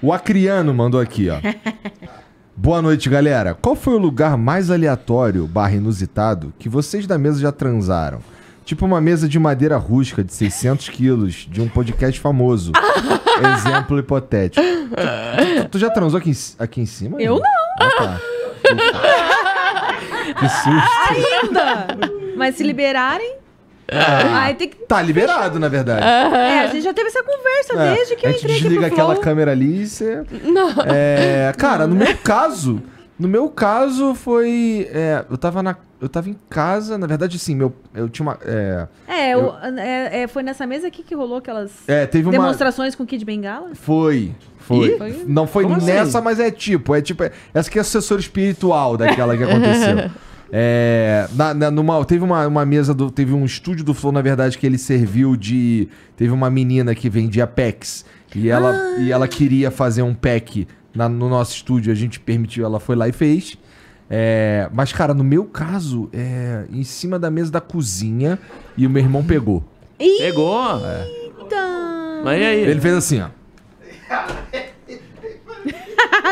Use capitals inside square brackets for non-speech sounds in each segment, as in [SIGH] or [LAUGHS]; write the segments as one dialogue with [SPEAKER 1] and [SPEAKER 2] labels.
[SPEAKER 1] O Acriano mandou aqui, ó. [LAUGHS] Boa noite, galera. Qual foi o lugar mais aleatório, barra inusitado, que vocês da mesa já transaram? Tipo uma mesa de madeira rústica de 600 quilos de um podcast famoso. [LAUGHS] Exemplo hipotético. Tu, tu, tu já transou aqui, em- aqui em cima? Eu não. Ah, tá. [LAUGHS] Que susto.
[SPEAKER 2] Ainda! Mas se liberarem,
[SPEAKER 1] ah, tem
[SPEAKER 2] que... Tá liberado,
[SPEAKER 1] na verdade. É,
[SPEAKER 2] a gente já teve essa conversa É, desde que a eu entrei. entrei aqui desliga aquela
[SPEAKER 1] câmera ali e você.
[SPEAKER 2] Não. É,
[SPEAKER 1] cara, no meu [LAUGHS] caso, no meu caso foi. é, eu tava na. Eu tava em casa, na verdade, sim, meu. Eu tinha uma. É, É, Eu-
[SPEAKER 2] é, é, foi nessa mesa aqui que rolou aquelas é, teve uma. demonstrações com Kid Bengala? Foi. Foi. Foi? Não foi Como assim? nessa,
[SPEAKER 1] mas é tipo. É tipo. é- Essa aqui é assessor espiritual daquela que aconteceu. [LAUGHS] É, na, na, numa, teve uma, uma mesa, do, teve um estúdio do Flow, na verdade, que ele serviu de. Teve uma menina que vendia packs. E ela, ah. e ela ah. queria fazer um pack na, no nosso estúdio. A gente permitiu, ela foi lá e fez. É, mas, cara, no meu caso, é em cima da mesa da cozinha e o meu irmão pegou. Eita. Pegou? É.
[SPEAKER 2] Mas e aí? Ele fez assim,
[SPEAKER 1] ó. [LAUGHS]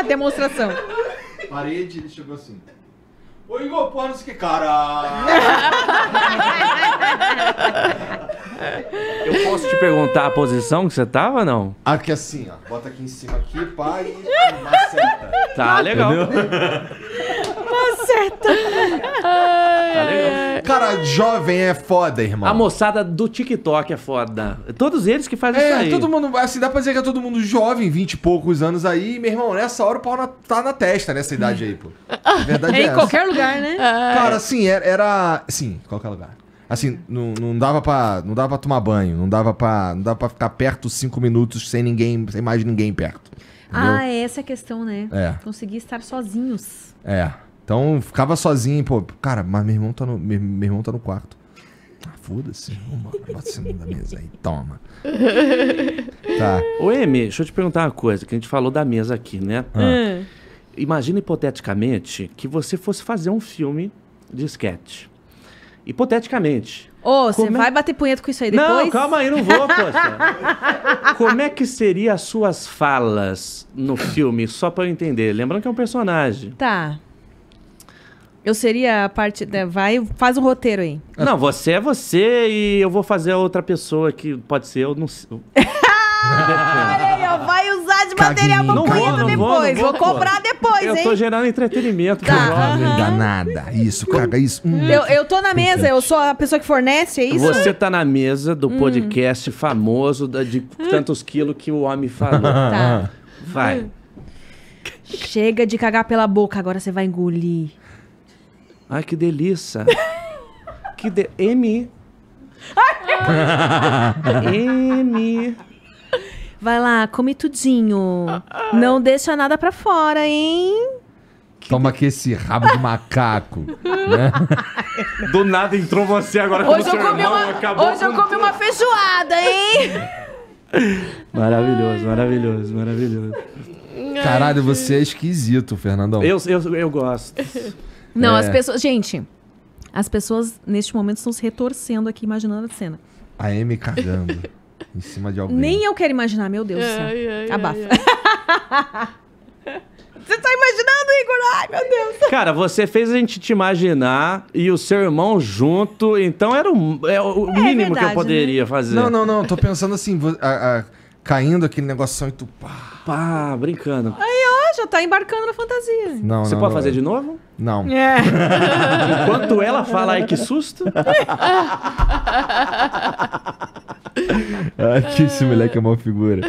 [SPEAKER 1] Demonstração. Parede, ele chegou assim. 오 이거 que cara. Eu posso te
[SPEAKER 2] perguntar a posição que você tava, não? Aqui assim, ó. Bota aqui em cima
[SPEAKER 1] aqui, pai. e maceta.
[SPEAKER 2] Tá legal. Entendeu? [LAUGHS]
[SPEAKER 1] maceta. Ai, tá legal. Cara, jovem é foda, irmão. A moçada do
[SPEAKER 2] TikTok é foda. Todos eles que
[SPEAKER 1] fazem é, isso aí. É, todo mundo. Assim, dá pra dizer que é todo mundo jovem, vinte e poucos anos aí. meu irmão, nessa hora o pau na, tá na testa nessa idade aí, pô.
[SPEAKER 2] verdade [LAUGHS] é, é em essa. qualquer
[SPEAKER 1] lugar, né? É. Cara, assim, é, era. era sim, qualquer lugar. Assim, não, não dava para não dava pra tomar banho, não dava para não dava pra ficar perto cinco minutos sem ninguém, sem mais ninguém perto. Entendeu? Ah, essa
[SPEAKER 2] é a questão, né? É. Conseguir estar sozinhos.
[SPEAKER 1] É. Então ficava sozinho, pô, cara, mas meu irmão tá no, meu, meu irmão tá no quarto. Ah, foda-se, bota cima da mesa aí, toma. [LAUGHS]
[SPEAKER 2] tá. Ô, Emi, deixa eu te perguntar uma coisa, que a gente falou da mesa aqui, né? Ah. É. Imagina hipoteticamente que você fosse fazer um filme de sketch. Hipoteticamente. Ô, oh, você é vai bater punheta com isso aí depois? Não, calma aí, não vou, poxa. [LAUGHS] Como é que seriam as suas falas no filme, só pra eu entender? Lembrando que é um personagem. Tá. Eu seria a parte. Da... Vai, faz um roteiro aí. É. Não, você é você e eu vou fazer a outra pessoa que pode ser eu, não sei. [LAUGHS] vai usar de material concluído depois. Vou, vou, vou, comprar depois, hein? Eu tô gerando entretenimento tá. pro jovem. Uhum. Isso, caga isso. Hum. Eu, eu tô na mesa, eu
[SPEAKER 1] sou a pessoa que fornece, é isso? Você
[SPEAKER 2] tá na mesa do hum. podcast hum. famoso de tantos quilos que o homem falou. Tá. Vai. Chega de cagar pela boca, agora você vai engolir. Ai, que delícia. [LAUGHS] que de... M. M. Vai lá, come tudinho. Não deixa nada pra fora, hein?
[SPEAKER 1] Toma aqui esse rabo de macaco.
[SPEAKER 2] [LAUGHS] né? Do nada entrou você agora hoje eu comi uma, Hoje eu comi tudo. uma feijoada, hein? Maravilhoso, maravilhoso, maravilhoso. Caralho, você é
[SPEAKER 1] esquisito, Fernandão. Eu,
[SPEAKER 2] eu, eu gosto. Não, é... as pessoas.
[SPEAKER 1] Gente, as pessoas neste momento estão se retorcendo aqui, imaginando a cena. A M cagando em cima de alguém.
[SPEAKER 2] Nem eu quero imaginar, meu Deus do céu. Ai, ai, Abafa. [LAUGHS] Você tá imaginando, Igor? Ai, meu Deus. Cara, você fez a gente te imaginar e o seu irmão junto, então era o, é o é, mínimo verdade, que eu né? poderia né? fazer. Não, não,
[SPEAKER 1] não. Tô pensando assim, a, a, caindo aquele negócio e tu pá. Pá,
[SPEAKER 2] brincando. Aí, ó já tá embarcando na fantasia. Não, Você não, pode não, fazer de novo? Não. É. [LAUGHS]
[SPEAKER 1] Enquanto ela fala, ai que susto. [LAUGHS] ai, que esse moleque é uma figura.